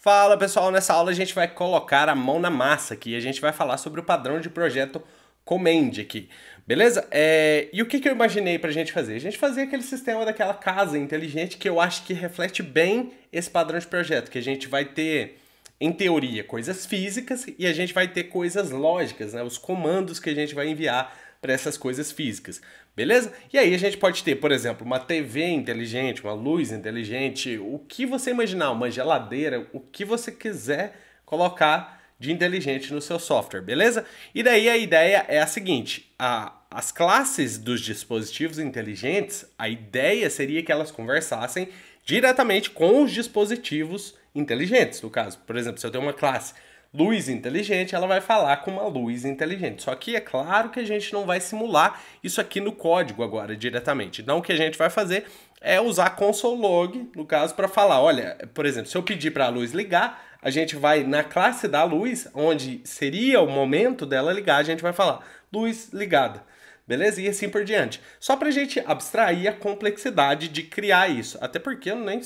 Fala pessoal, nessa aula a gente vai colocar a mão na massa aqui, e a gente vai falar sobre o padrão de projeto Commend aqui, beleza? É, e o que, que eu imaginei para a gente fazer? A gente fazer aquele sistema daquela casa inteligente que eu acho que reflete bem esse padrão de projeto, que a gente vai ter em teoria, coisas físicas e a gente vai ter coisas lógicas, né? os comandos que a gente vai enviar para essas coisas físicas. Beleza? E aí a gente pode ter, por exemplo, uma TV inteligente, uma luz inteligente, o que você imaginar, uma geladeira, o que você quiser colocar de inteligente no seu software, beleza? E daí a ideia é a seguinte: a, as classes dos dispositivos inteligentes, a ideia seria que elas conversassem diretamente com os dispositivos inteligentes. No caso, por exemplo, se eu tenho uma classe luz inteligente, ela vai falar com uma luz inteligente. Só que é claro que a gente não vai simular isso aqui no código agora diretamente. Então o que a gente vai fazer é usar console log, no caso, para falar, olha, por exemplo, se eu pedir para a luz ligar, a gente vai na classe da luz, onde seria o momento dela ligar, a gente vai falar luz ligada beleza? E assim por diante. Só para a gente abstrair a complexidade de criar isso. Até porque eu nem,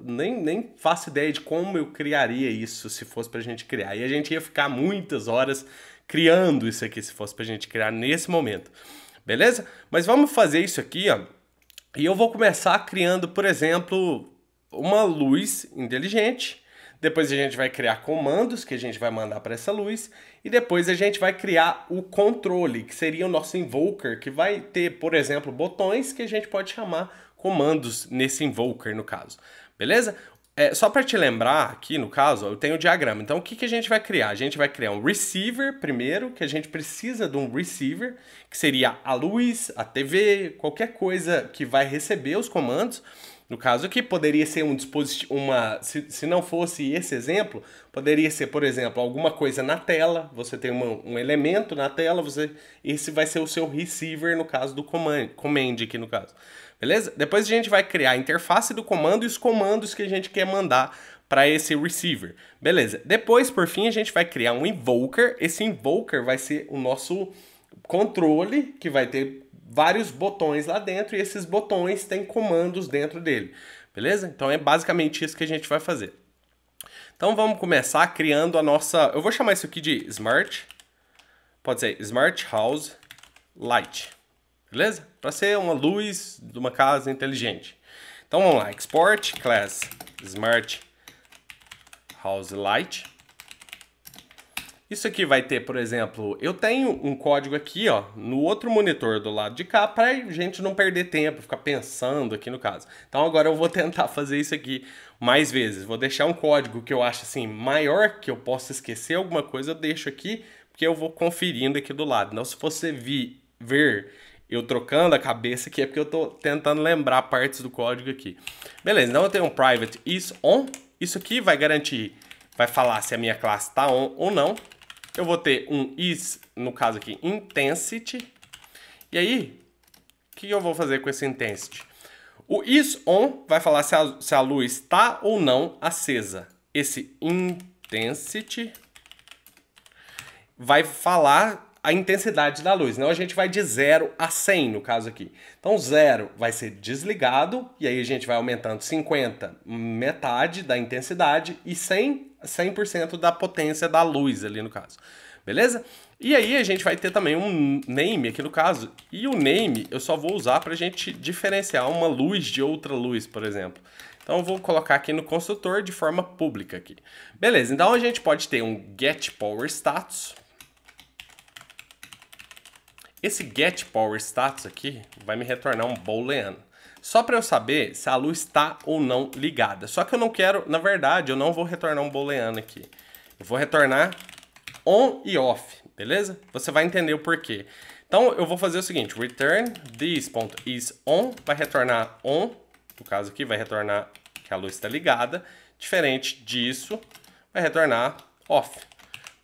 nem, nem faço ideia de como eu criaria isso se fosse para a gente criar. E a gente ia ficar muitas horas criando isso aqui se fosse para a gente criar nesse momento, beleza? Mas vamos fazer isso aqui, ó. E eu vou começar criando, por exemplo, uma luz inteligente depois a gente vai criar comandos que a gente vai mandar para essa luz. E depois a gente vai criar o controle, que seria o nosso invoker, que vai ter, por exemplo, botões que a gente pode chamar comandos nesse invoker, no caso. Beleza? É, só para te lembrar aqui, no caso, eu tenho o diagrama. Então, o que, que a gente vai criar? A gente vai criar um receiver primeiro, que a gente precisa de um receiver, que seria a luz, a TV, qualquer coisa que vai receber os comandos. No caso aqui, poderia ser um dispositivo, uma, se, se não fosse esse exemplo, poderia ser, por exemplo, alguma coisa na tela, você tem uma, um elemento na tela, você esse vai ser o seu receiver no caso do command, command aqui no caso. Beleza? Depois a gente vai criar a interface do comando e os comandos que a gente quer mandar para esse receiver. Beleza? Depois, por fim, a gente vai criar um invoker. Esse invoker vai ser o nosso controle que vai ter vários botões lá dentro e esses botões têm comandos dentro dele, beleza? Então é basicamente isso que a gente vai fazer. Então vamos começar criando a nossa, eu vou chamar isso aqui de Smart, pode ser Smart House Light, beleza? Para ser uma luz de uma casa inteligente. Então vamos lá, export class Smart House Light. Isso aqui vai ter, por exemplo, eu tenho um código aqui, ó, no outro monitor do lado de cá, para a gente não perder tempo, ficar pensando aqui no caso. Então agora eu vou tentar fazer isso aqui mais vezes. Vou deixar um código que eu acho assim maior, que eu possa esquecer alguma coisa, eu deixo aqui, porque eu vou conferindo aqui do lado. Então se você vi, ver eu trocando a cabeça aqui, é porque eu estou tentando lembrar partes do código aqui. Beleza, então eu tenho um private is on. Isso aqui vai garantir, vai falar se a minha classe está on ou não eu vou ter um is, no caso aqui, intensity. E aí, o que eu vou fazer com esse intensity? O is on vai falar se a, se a luz está ou não acesa. Esse intensity vai falar a intensidade da luz. Não, né? a gente vai de 0 a 100 no caso aqui. Então 0 vai ser desligado e aí a gente vai aumentando 50, metade da intensidade e 100 100% da potência da luz ali no caso. Beleza? E aí a gente vai ter também um name aqui no caso. E o name eu só vou usar para a gente diferenciar uma luz de outra luz, por exemplo. Então eu vou colocar aqui no construtor de forma pública aqui. Beleza, então a gente pode ter um getPowerStatus. Esse getPowerStatus aqui vai me retornar um boolean só para eu saber se a luz está ou não ligada. Só que eu não quero, na verdade, eu não vou retornar um booleano aqui. Eu vou retornar on e off, beleza? Você vai entender o porquê. Então eu vou fazer o seguinte, return this.isOn, vai retornar on, no caso aqui vai retornar que a luz está ligada. Diferente disso, vai retornar off,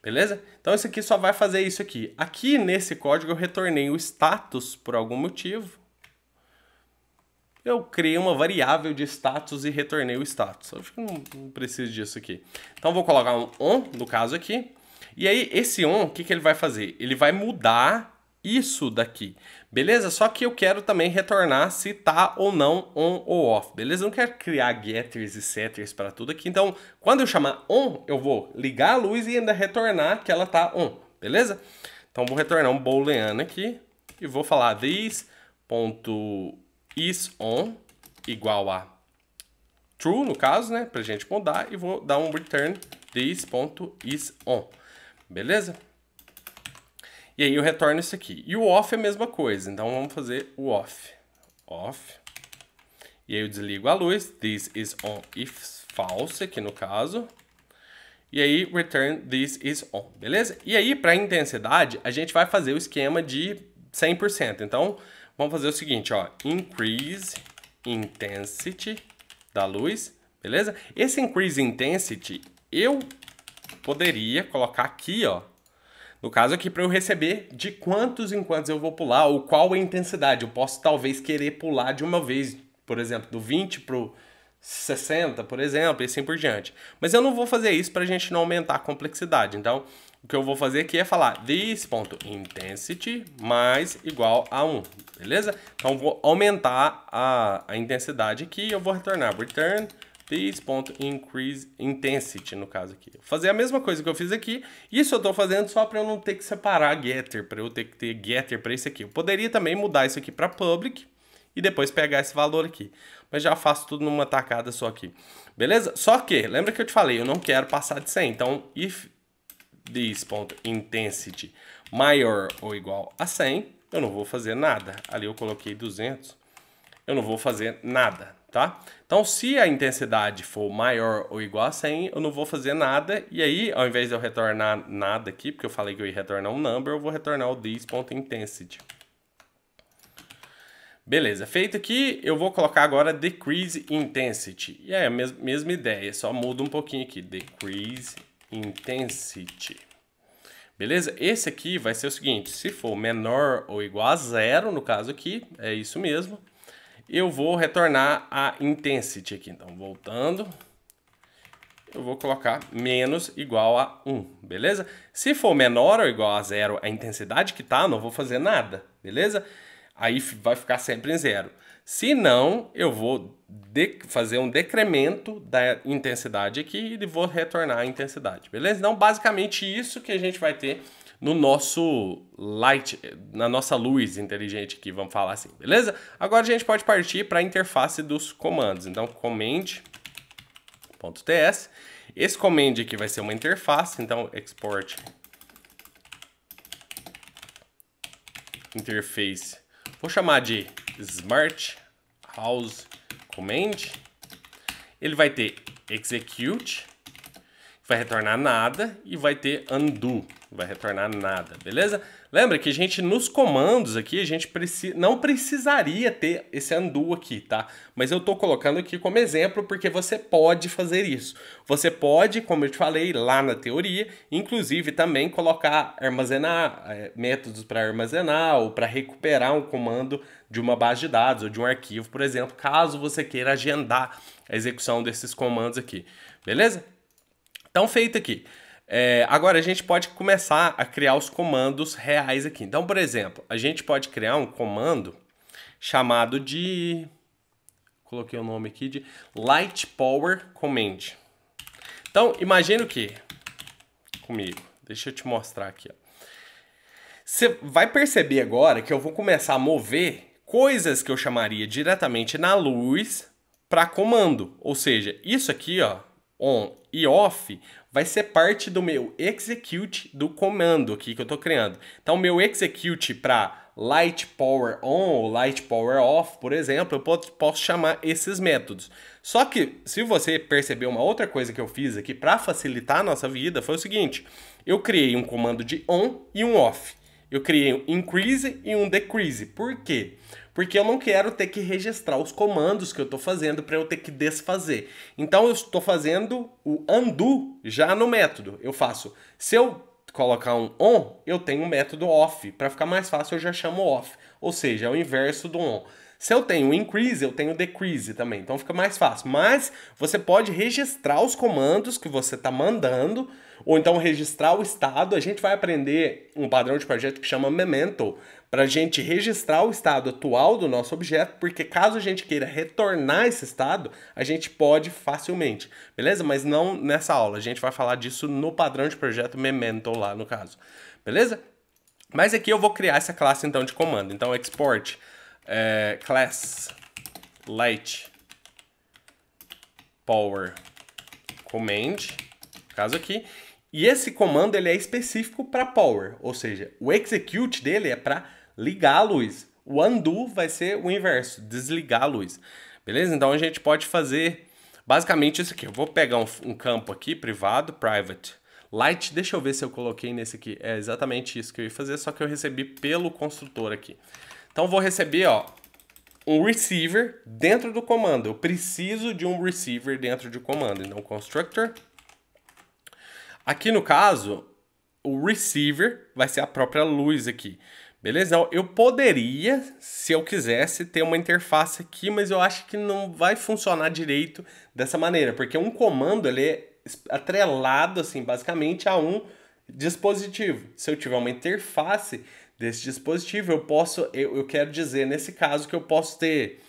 beleza? Então isso aqui só vai fazer isso aqui. Aqui nesse código eu retornei o status por algum motivo, eu criei uma variável de status e retornei o status. Eu acho que não, não preciso disso aqui. Então vou colocar um on, no caso aqui. E aí esse on, o que, que ele vai fazer? Ele vai mudar isso daqui, beleza? Só que eu quero também retornar se tá ou não on ou off, beleza? Eu não quero criar getters e setters para tudo aqui, então quando eu chamar on, eu vou ligar a luz e ainda retornar que ela tá on, beleza? Então vou retornar um booleano aqui e vou falar this is on igual a true, no caso, né? Pra gente mudar. E vou dar um return this.isOn. Beleza? E aí eu retorno isso aqui. E o off é a mesma coisa. Então vamos fazer o off. Off. E aí eu desligo a luz. This is on if false, aqui no caso. E aí return this is on. Beleza? E aí para intensidade, a gente vai fazer o esquema de 100%. Então, Vamos fazer o seguinte, ó, increase intensity da luz, beleza? Esse increase intensity eu poderia colocar aqui, ó, no caso aqui para eu receber de quantos em quantos eu vou pular ou qual é a intensidade. Eu posso talvez querer pular de uma vez, por exemplo, do 20 pro 60, por exemplo, e assim por diante. Mas eu não vou fazer isso para a gente não aumentar a complexidade. Então, o que eu vou fazer aqui é falar this.intensity mais igual a 1, beleza? Então vou aumentar a, a intensidade aqui eu vou retornar return this.increase intensity, no caso aqui. Vou fazer a mesma coisa que eu fiz aqui. Isso eu estou fazendo só para eu não ter que separar getter, para eu ter que ter getter para isso aqui. Eu poderia também mudar isso aqui para public, e depois pegar esse valor aqui. Mas já faço tudo numa tacada só aqui. Beleza? Só que, lembra que eu te falei, eu não quero passar de 100. Então, if this.intensity maior ou igual a 100, eu não vou fazer nada. Ali eu coloquei 200, eu não vou fazer nada, tá? Então, se a intensidade for maior ou igual a 100, eu não vou fazer nada. E aí, ao invés de eu retornar nada aqui, porque eu falei que eu ia retornar um number, eu vou retornar o this.intensity. Beleza, feito aqui, eu vou colocar agora decrease intensity. E é a mes mesma ideia, só muda um pouquinho aqui. Decrease intensity. Beleza? Esse aqui vai ser o seguinte, se for menor ou igual a zero, no caso aqui, é isso mesmo, eu vou retornar a intensity aqui. Então, voltando, eu vou colocar menos igual a 1, beleza? Se for menor ou igual a zero a intensidade que tá, não vou fazer nada, beleza? Aí vai ficar sempre em zero. Se não, eu vou fazer um decremento da intensidade aqui e vou retornar a intensidade, beleza? Então, basicamente isso que a gente vai ter no nosso light, na nossa luz inteligente aqui, vamos falar assim, beleza? Agora a gente pode partir para a interface dos comandos. Então, command.ts. Esse command aqui vai ser uma interface, então export interface vou chamar de Smart House Command. Ele vai ter execute, vai retornar nada, e vai ter undo, vai retornar nada, beleza? Lembra que a gente, nos comandos aqui, a gente preci não precisaria ter esse undo aqui, tá? Mas eu estou colocando aqui como exemplo porque você pode fazer isso. Você pode, como eu te falei lá na teoria, inclusive também colocar armazenar, é, métodos para armazenar ou para recuperar um comando de uma base de dados ou de um arquivo, por exemplo, caso você queira agendar a execução desses comandos aqui. Beleza? Então, feito aqui. É, agora a gente pode começar a criar os comandos reais aqui. Então, por exemplo, a gente pode criar um comando chamado de. Coloquei o nome aqui de Light Power Command. Então, imagina o que? Comigo. Deixa eu te mostrar aqui. Você vai perceber agora que eu vou começar a mover coisas que eu chamaria diretamente na luz para comando. Ou seja, isso aqui, ó, on e off vai ser parte do meu execute do comando aqui que eu estou criando. Então, meu execute para light power on ou light power off, por exemplo, eu posso, chamar esses métodos. Só que, se você perceber uma outra coisa que eu fiz aqui para facilitar a nossa vida, foi o seguinte, eu criei um comando de on e um off. Eu criei um increase e um decrease. Por quê? porque eu não quero ter que registrar os comandos que eu estou fazendo para eu ter que desfazer. Então eu estou fazendo o undo já no método. Eu faço, se eu colocar um on, eu tenho um método off. Para ficar mais fácil, eu já chamo off, ou seja, é o inverso do on. Se eu tenho increase, eu tenho decrease também, então fica mais fácil. Mas você pode registrar os comandos que você está mandando, ou então registrar o estado. A gente vai aprender um padrão de projeto que chama Memento, para a gente registrar o estado atual do nosso objeto, porque caso a gente queira retornar esse estado, a gente pode facilmente, beleza? Mas não nessa aula, a gente vai falar disso no padrão de projeto Memento lá no caso, beleza? Mas aqui eu vou criar essa classe então de comando, então export é, class light power command, caso aqui, e esse comando ele é específico para power, ou seja, o execute dele é para ligar a luz. O undo vai ser o inverso, desligar a luz. Beleza? Então a gente pode fazer basicamente isso aqui. Eu vou pegar um, um campo aqui, privado, private, light. Deixa eu ver se eu coloquei nesse aqui. É exatamente isso que eu ia fazer, só que eu recebi pelo construtor aqui. Então vou receber, ó, um receiver dentro do comando. Eu preciso de um receiver dentro do comando. Então, constructor. Aqui no caso, o receiver vai ser a própria luz aqui. Beleza? Eu poderia, se eu quisesse, ter uma interface aqui, mas eu acho que não vai funcionar direito dessa maneira, porque um comando ele é atrelado, assim, basicamente a um dispositivo. Se eu tiver uma interface desse dispositivo, eu posso, eu, eu quero dizer nesse caso que eu posso ter,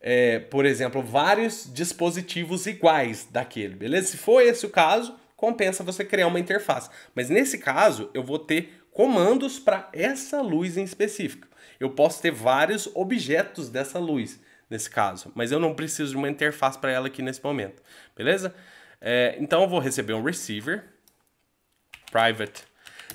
é, por exemplo, vários dispositivos iguais daquele, beleza? Se for esse o caso, compensa você criar uma interface. Mas nesse caso, eu vou ter comandos para essa luz em específico. Eu posso ter vários objetos dessa luz, nesse caso, mas eu não preciso de uma interface para ela aqui nesse momento, beleza? É, então eu vou receber um receiver, private.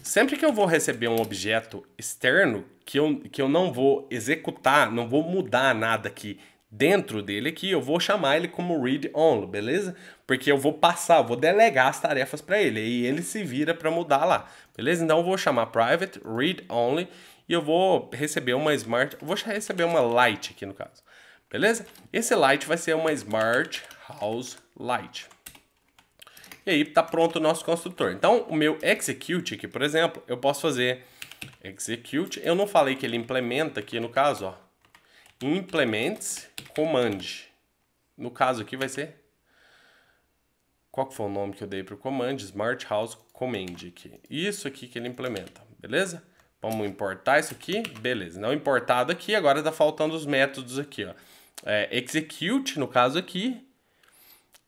Sempre que eu vou receber um objeto externo, que eu, que eu não vou executar, não vou mudar nada aqui dentro dele aqui, eu vou chamar ele como read only, beleza? Porque eu vou passar, eu vou delegar as tarefas para ele e ele se vira para mudar lá, beleza? Então eu vou chamar private read only e eu vou receber uma smart, vou receber uma light aqui no caso. Beleza? Esse light vai ser uma smart house light. E aí tá pronto o nosso construtor. Então, o meu execute aqui, por exemplo, eu posso fazer execute. Eu não falei que ele implementa aqui no caso, ó implements command. No caso aqui vai ser qual foi o nome que eu dei para o command, Smart House Command aqui. Isso aqui que ele implementa, beleza? Vamos importar isso aqui, beleza. Não importado aqui, agora está faltando os métodos aqui, ó. É, execute, no caso aqui,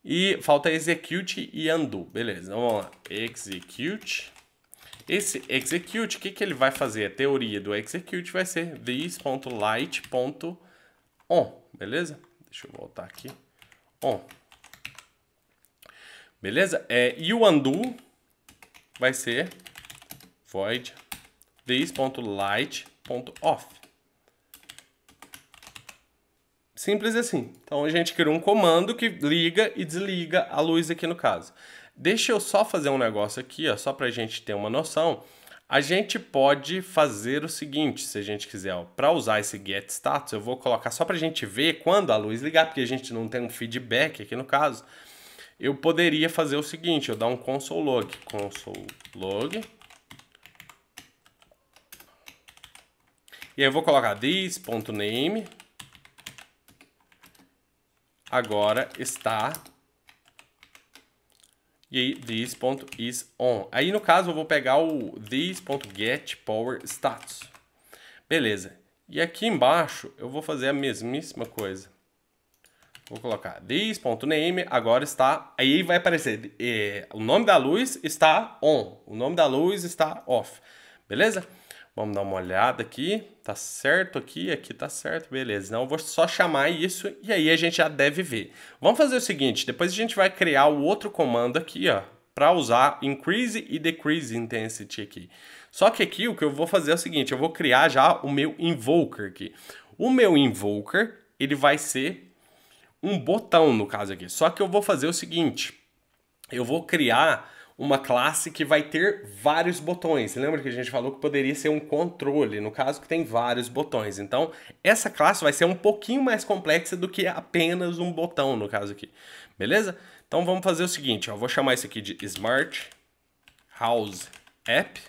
e falta execute e undo, beleza. Então, vamos lá, execute esse execute, o que, que ele vai fazer? A teoria do execute vai ser this.light.on, beleza? Deixa eu voltar aqui. On. Beleza? É, e o undo vai ser void this.light.off. Simples assim. Então a gente criou um comando que liga e desliga a luz aqui no caso. Deixa eu só fazer um negócio aqui, ó, só para a gente ter uma noção. A gente pode fazer o seguinte, se a gente quiser, para usar esse get status, eu vou colocar só para a gente ver quando a luz ligar, porque a gente não tem um feedback aqui no caso. Eu poderia fazer o seguinte, eu dar um console log, console log. E aí eu vou colocar this.name agora está e aí, this.isOn. Aí, no caso, eu vou pegar o this.getPowerStatus. Beleza. E aqui embaixo, eu vou fazer a mesmíssima coisa. Vou colocar this.name, agora está... Aí vai aparecer, eh, o nome da luz está on, o nome da luz está off. Beleza? Vamos dar uma olhada aqui. Tá certo aqui, aqui tá certo, beleza. Então eu vou só chamar isso e aí a gente já deve ver. Vamos fazer o seguinte, depois a gente vai criar o outro comando aqui, ó, para usar increase e decrease intensity aqui. Só que aqui o que eu vou fazer é o seguinte, eu vou criar já o meu invoker aqui. O meu invoker, ele vai ser um botão no caso aqui. Só que eu vou fazer o seguinte, eu vou criar uma classe que vai ter vários botões. Lembra que a gente falou que poderia ser um controle, no caso que tem vários botões. Então, essa classe vai ser um pouquinho mais complexa do que apenas um botão, no caso aqui. Beleza? Então, vamos fazer o seguinte, ó, vou chamar isso aqui de Smart House App,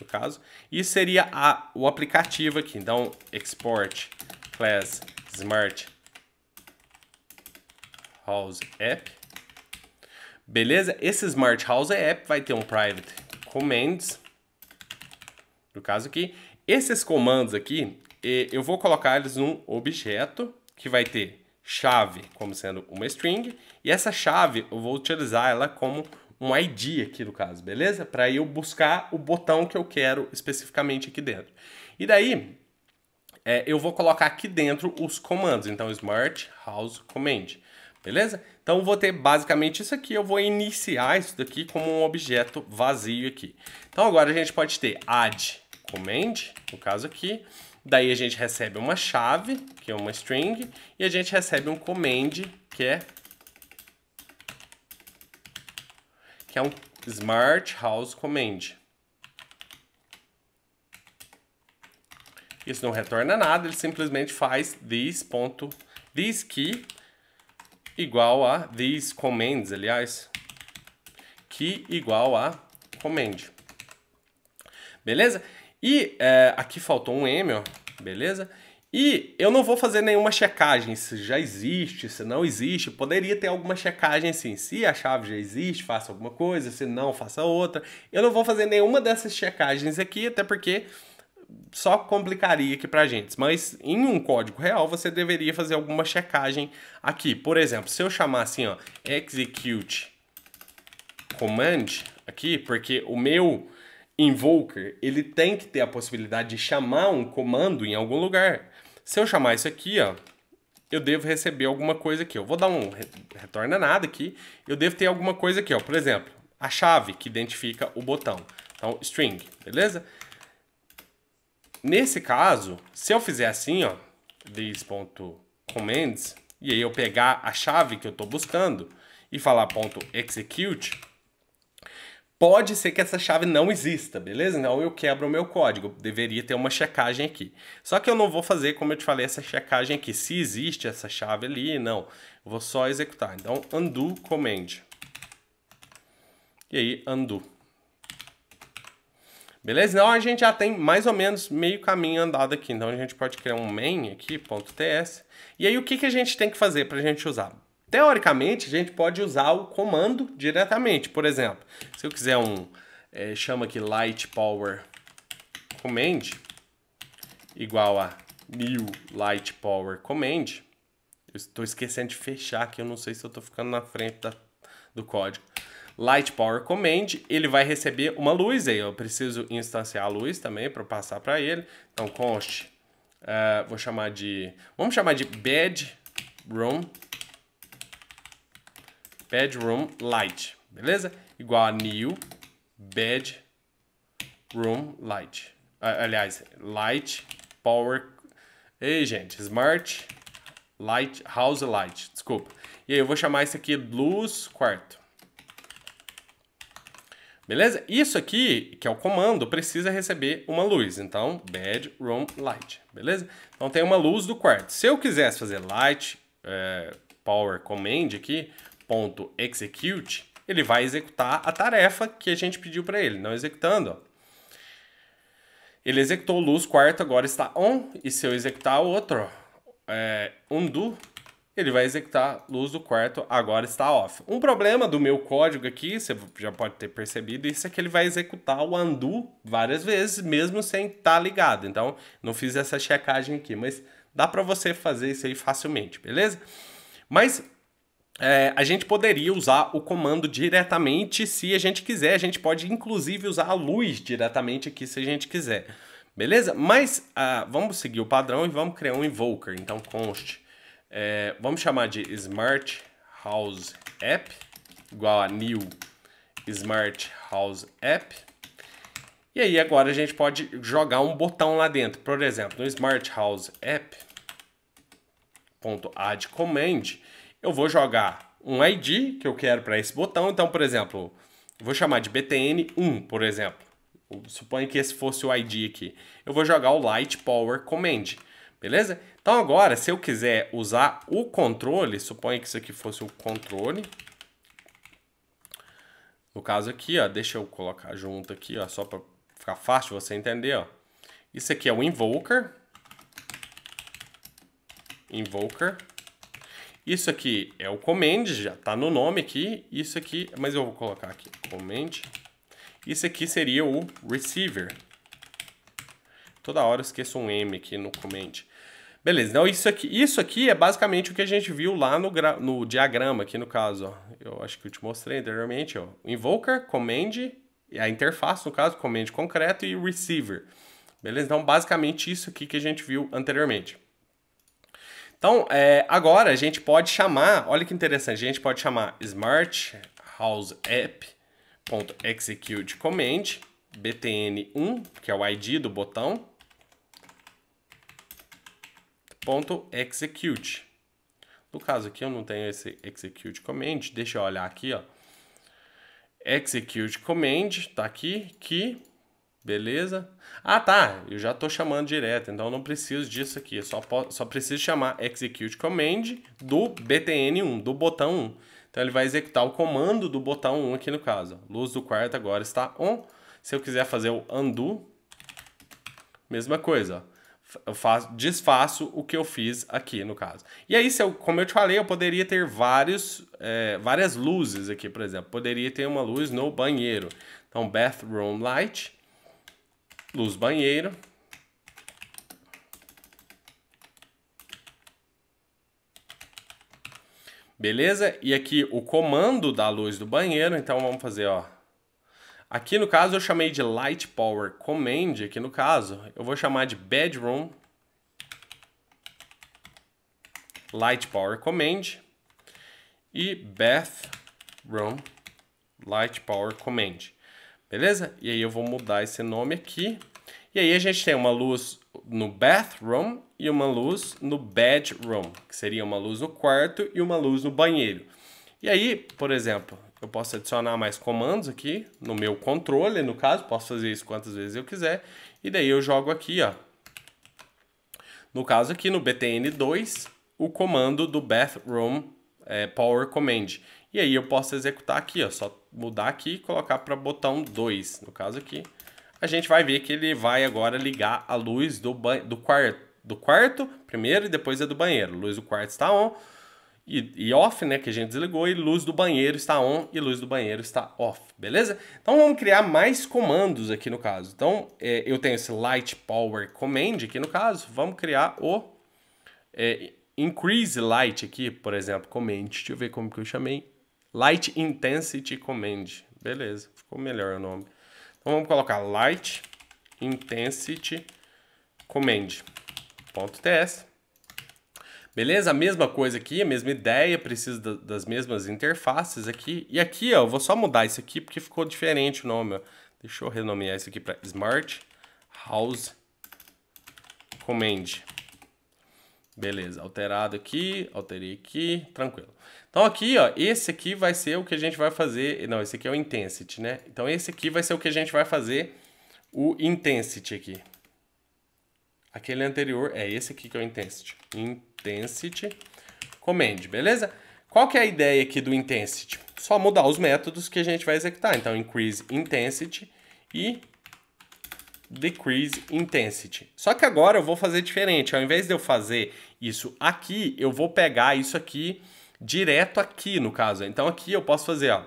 no caso. Isso seria a, o aplicativo aqui. Então, export class Smart House App. Beleza? Esse Smart House é App vai ter um private commands, no caso aqui. Esses comandos aqui, eu vou colocar eles num objeto que vai ter chave como sendo uma string e essa chave eu vou utilizar ela como um ID aqui no caso, beleza? Para eu buscar o botão que eu quero especificamente aqui dentro. E daí é, eu vou colocar aqui dentro os comandos, então smart house command beleza? Então vou ter basicamente isso aqui, eu vou iniciar isso daqui como um objeto vazio aqui. Então agora a gente pode ter add command, no caso aqui, daí a gente recebe uma chave, que é uma string, e a gente recebe um command, que é que é um smart house command. Isso não retorna nada, ele simplesmente faz this ponto this key igual a these commands, aliás, que igual a command. Beleza? E é, aqui faltou um M, ó, beleza? E eu não vou fazer nenhuma checagem se já existe, se não existe. Poderia ter alguma checagem assim. Se a chave já existe, faça alguma coisa. Se não, faça outra. Eu não vou fazer nenhuma dessas checagens aqui, até porque só complicaria aqui para gente. Mas em um código real você deveria fazer alguma checagem aqui. Por exemplo, se eu chamar assim, ó, execute command aqui, porque o meu invoker ele tem que ter a possibilidade de chamar um comando em algum lugar. Se eu chamar isso aqui, ó, eu devo receber alguma coisa aqui. Eu vou dar um retorna nada aqui. Eu devo ter alguma coisa aqui, ó. Por exemplo, a chave que identifica o botão. Então, string, beleza? Nesse caso, se eu fizer assim, ó, this.commands, e aí eu pegar a chave que eu estou buscando e falar ponto .execute, pode ser que essa chave não exista, beleza? Então eu quebro o meu código, deveria ter uma checagem aqui. Só que eu não vou fazer, como eu te falei, essa checagem aqui, se existe essa chave ali, não. Eu vou só executar, então undo command. E aí undo. Beleza? Então a gente já tem mais ou menos meio caminho andado aqui. Então a gente pode criar um main aqui, ponto .ts. E aí o que, que a gente tem que fazer para a gente usar? Teoricamente, a gente pode usar o comando diretamente. Por exemplo, se eu quiser um... É, chama aqui light power command igual a new light power command. estou esquecendo de fechar aqui, eu não sei se eu estou ficando na frente da, do código. Light Power Command, ele vai receber uma luz aí. Eu preciso instanciar a luz também para passar para ele. Então, const, uh, vou chamar de... Vamos chamar de bedroom, bedroom light, beleza? Igual a new bedroom light. Uh, aliás, light power... Ei, gente, smart light, house light, desculpa. E aí eu vou chamar isso aqui luz quarto. Beleza? Isso aqui, que é o comando, precisa receber uma luz. Então, bedroom light, beleza? Então tem uma luz do quarto. Se eu quisesse fazer light é, power command aqui, ponto execute, ele vai executar a tarefa que a gente pediu para ele. Não executando, Ele executou luz quarto, agora está on. E se eu executar o outro, é, undo, ele vai executar luz do quarto agora está off. Um problema do meu código aqui, você já pode ter percebido, isso é que ele vai executar o undo várias vezes, mesmo sem estar tá ligado. Então, não fiz essa checagem aqui, mas dá para você fazer isso aí facilmente, beleza? Mas é, a gente poderia usar o comando diretamente se a gente quiser. A gente pode, inclusive, usar a luz diretamente aqui se a gente quiser. Beleza? Mas ah, vamos seguir o padrão e vamos criar um invoker. Então, const é, vamos chamar de Smart House App, igual a new Smart House App. E aí agora a gente pode jogar um botão lá dentro. Por exemplo, no Smart House App, ponto add command, eu vou jogar um ID que eu quero para esse botão. Então, por exemplo, vou chamar de btn1, por exemplo. Suponha que esse fosse o ID aqui. Eu vou jogar o light power command. Beleza? Então agora, se eu quiser usar o controle, suponha que isso aqui fosse o controle. No caso aqui, ó, deixa eu colocar junto aqui, ó, só para ficar fácil você entender, ó. Isso aqui é o invoker. Invoker. Isso aqui é o command, já está no nome aqui. Isso aqui, mas eu vou colocar aqui command. Isso aqui seria o receiver. Toda hora eu esqueço um M aqui no comente. Beleza, então isso aqui, isso aqui é basicamente o que a gente viu lá no, no diagrama, aqui no caso. Ó. Eu acho que eu te mostrei anteriormente. Ó. Invoker, command, a interface, no caso, command concreto e receiver. Beleza? Então, basicamente isso aqui que a gente viu anteriormente. Então, é, agora a gente pode chamar, olha que interessante, a gente pode chamar smart house app.execute command btn1, que é o ID do botão, .execute. No caso aqui eu não tenho esse execute command, deixa eu olhar aqui, ó. Execute command, tá aqui, que, beleza. Ah, tá, eu já tô chamando direto, então eu não preciso disso aqui, eu só, posso, só preciso chamar execute command do btn1, do botão 1. Então ele vai executar o comando do botão 1 aqui no caso. Luz do quarto agora está on. Se eu quiser fazer o undo, mesma coisa, ó eu faço, desfaço o que eu fiz aqui no caso. E aí, se eu, como eu te falei, eu poderia ter vários, é, várias luzes aqui, por exemplo. Poderia ter uma luz no banheiro. Então, bathroom light, luz banheiro. Beleza? E aqui o comando da luz do banheiro. Então, vamos fazer, ó. Aqui no caso eu chamei de Light Power Command, aqui no caso eu vou chamar de Bedroom Light Power Command e Bathroom Light Power Command. Beleza? E aí eu vou mudar esse nome aqui. E aí a gente tem uma luz no bathroom e uma luz no bedroom, que seria uma luz no quarto e uma luz no banheiro. E aí, por exemplo, eu posso adicionar mais comandos aqui no meu controle, no caso, posso fazer isso quantas vezes eu quiser. E daí eu jogo aqui, ó. No caso aqui no btn2, o comando do bathroom é, power command. E aí eu posso executar aqui, ó, só mudar aqui e colocar para botão 2, no caso aqui. A gente vai ver que ele vai agora ligar a luz do, do, quarto, do quarto primeiro e depois é do banheiro. A luz do quarto está on, e, e, off, né, que a gente desligou, e luz do banheiro está on e luz do banheiro está off, beleza? Então vamos criar mais comandos aqui no caso. Então é, eu tenho esse light power command aqui no caso, vamos criar o é, increase light aqui, por exemplo, command, deixa eu ver como que eu chamei, light intensity command, beleza, ficou melhor o nome. Então vamos colocar light intensity command.ts Beleza? A mesma coisa aqui, a mesma ideia, precisa das mesmas interfaces aqui. E aqui, ó, eu vou só mudar isso aqui porque ficou diferente o nome. Ó. Deixa eu renomear isso aqui para Smart House Command. Beleza, alterado aqui, alterei aqui, tranquilo. Então aqui, ó, esse aqui vai ser o que a gente vai fazer... Não, esse aqui é o Intensity, né? Então esse aqui vai ser o que a gente vai fazer o Intensity aqui. Aquele anterior é esse aqui que é o intensity. Intensity command, beleza? Qual que é a ideia aqui do intensity? Só mudar os métodos que a gente vai executar. Então, increase intensity e decrease intensity. Só que agora eu vou fazer diferente. Ao invés de eu fazer isso aqui, eu vou pegar isso aqui direto aqui, no caso. Então, aqui eu posso fazer, ó,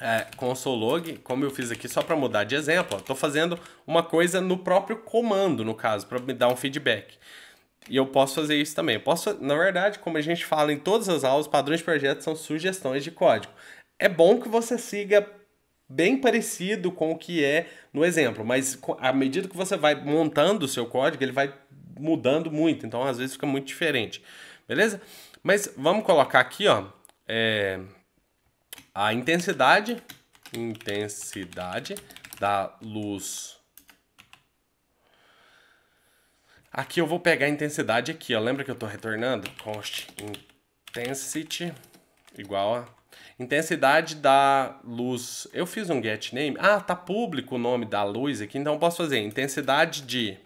é, com o como eu fiz aqui só para mudar de exemplo, estou fazendo uma coisa no próprio comando, no caso, para me dar um feedback. E eu posso fazer isso também. Eu posso, na verdade, como a gente fala em todas as aulas, padrões de projeto são sugestões de código. É bom que você siga bem parecido com o que é no exemplo, mas à medida que você vai montando o seu código, ele vai mudando muito, então às vezes fica muito diferente, beleza? Mas vamos colocar aqui, ó, é, a intensidade, intensidade da luz. Aqui eu vou pegar a intensidade aqui, ó. Lembra que eu estou retornando? Const intensity igual a intensidade da luz. Eu fiz um get name. Ah, tá público o nome da luz aqui, então eu posso fazer intensidade de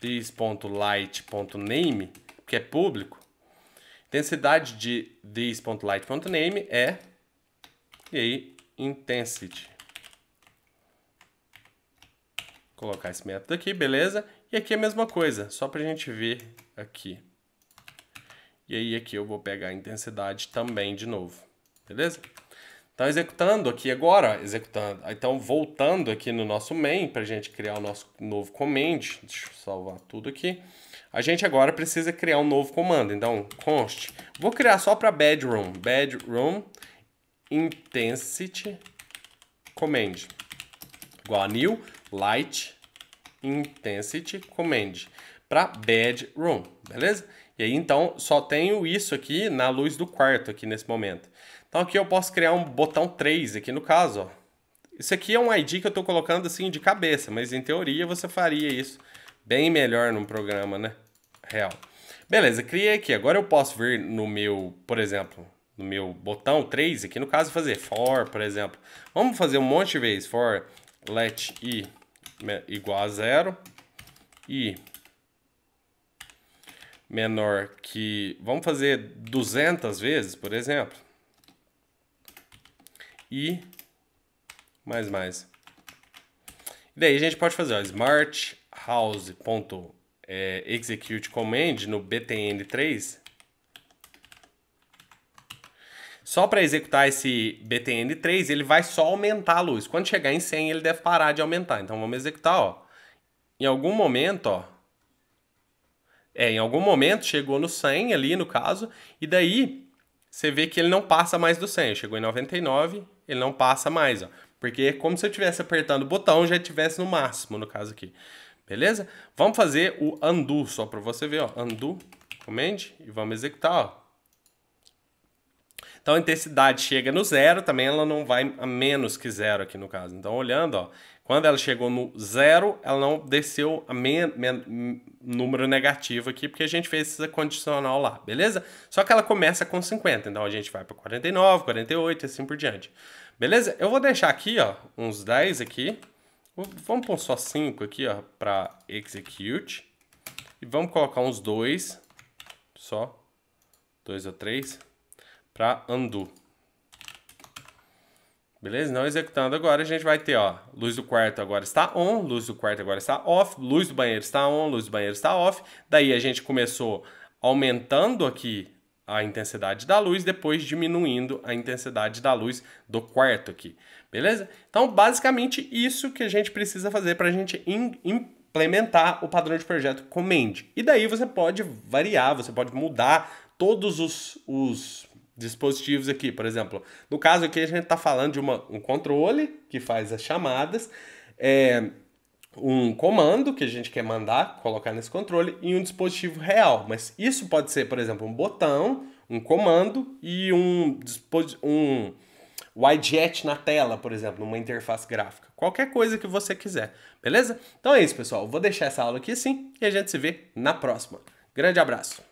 this.light.name, que é público. Intensidade de this.light.name é, e aí, intensity. Vou colocar esse método aqui, beleza? E aqui é a mesma coisa, só para a gente ver aqui. E aí aqui eu vou pegar a intensidade também de novo, beleza? Então, executando aqui agora, executando. Então, voltando aqui no nosso main, para a gente criar o nosso novo command. Deixa eu salvar tudo aqui a gente agora precisa criar um novo comando. Então, const. Vou criar só para bedroom. Bedroom intensity command. Igual a new light intensity command. Para bedroom, beleza? E aí, então, só tenho isso aqui na luz do quarto aqui nesse momento. Então, aqui eu posso criar um botão 3 aqui no caso, ó. Isso aqui é um ID que eu estou colocando assim de cabeça, mas em teoria você faria isso bem melhor num programa, né? real. Beleza, criei aqui. Agora eu posso vir no meu, por exemplo, no meu botão 3, aqui no caso fazer for, por exemplo. Vamos fazer um monte de vezes. For let i igual a zero e menor que... Vamos fazer 200 vezes, por exemplo. E mais, mais. E daí a gente pode fazer, ó, smart house ponto é, execute command no btn3, só para executar esse btn3, ele vai só aumentar a luz. Quando chegar em 100, ele deve parar de aumentar. Então vamos executar, ó. Em algum momento, ó, é, em algum momento chegou no 100 ali, no caso, e daí você vê que ele não passa mais do 100. Chegou em 99, ele não passa mais, ó. Porque é como se eu estivesse apertando o botão já estivesse no máximo, no caso aqui. Beleza? Vamos fazer o undo só para você ver, ó. Undo, command, e vamos executar, ó. Então a intensidade chega no zero, também ela não vai a menos que zero aqui no caso. Então olhando, ó, quando ela chegou no zero, ela não desceu a número negativo aqui, porque a gente fez essa condicional lá, beleza? Só que ela começa com 50, então a gente vai para 49, 48 e assim por diante. Beleza? Eu vou deixar aqui, ó, uns 10 aqui, Vamos pôr só 5 aqui, ó, para execute. E vamos colocar uns dois, só, dois ou três, para undo. Beleza? Não executando agora, a gente vai ter, ó, luz do quarto agora está on, luz do quarto agora está off, luz do banheiro está on, luz do banheiro está off. Daí a gente começou aumentando aqui a intensidade da luz, depois diminuindo a intensidade da luz do quarto aqui, beleza? Então, basicamente, isso que a gente precisa fazer para a gente implementar o padrão de projeto Command. E daí você pode variar, você pode mudar todos os, os dispositivos aqui, por exemplo. No caso aqui, a gente está falando de uma, um controle que faz as chamadas, é, um comando que a gente quer mandar, colocar nesse controle, e um dispositivo real. Mas isso pode ser, por exemplo, um botão, um comando e um, um widget na tela, por exemplo, numa interface gráfica. Qualquer coisa que você quiser, beleza? Então é isso, pessoal. Vou deixar essa aula aqui sim e a gente se vê na próxima. Grande abraço!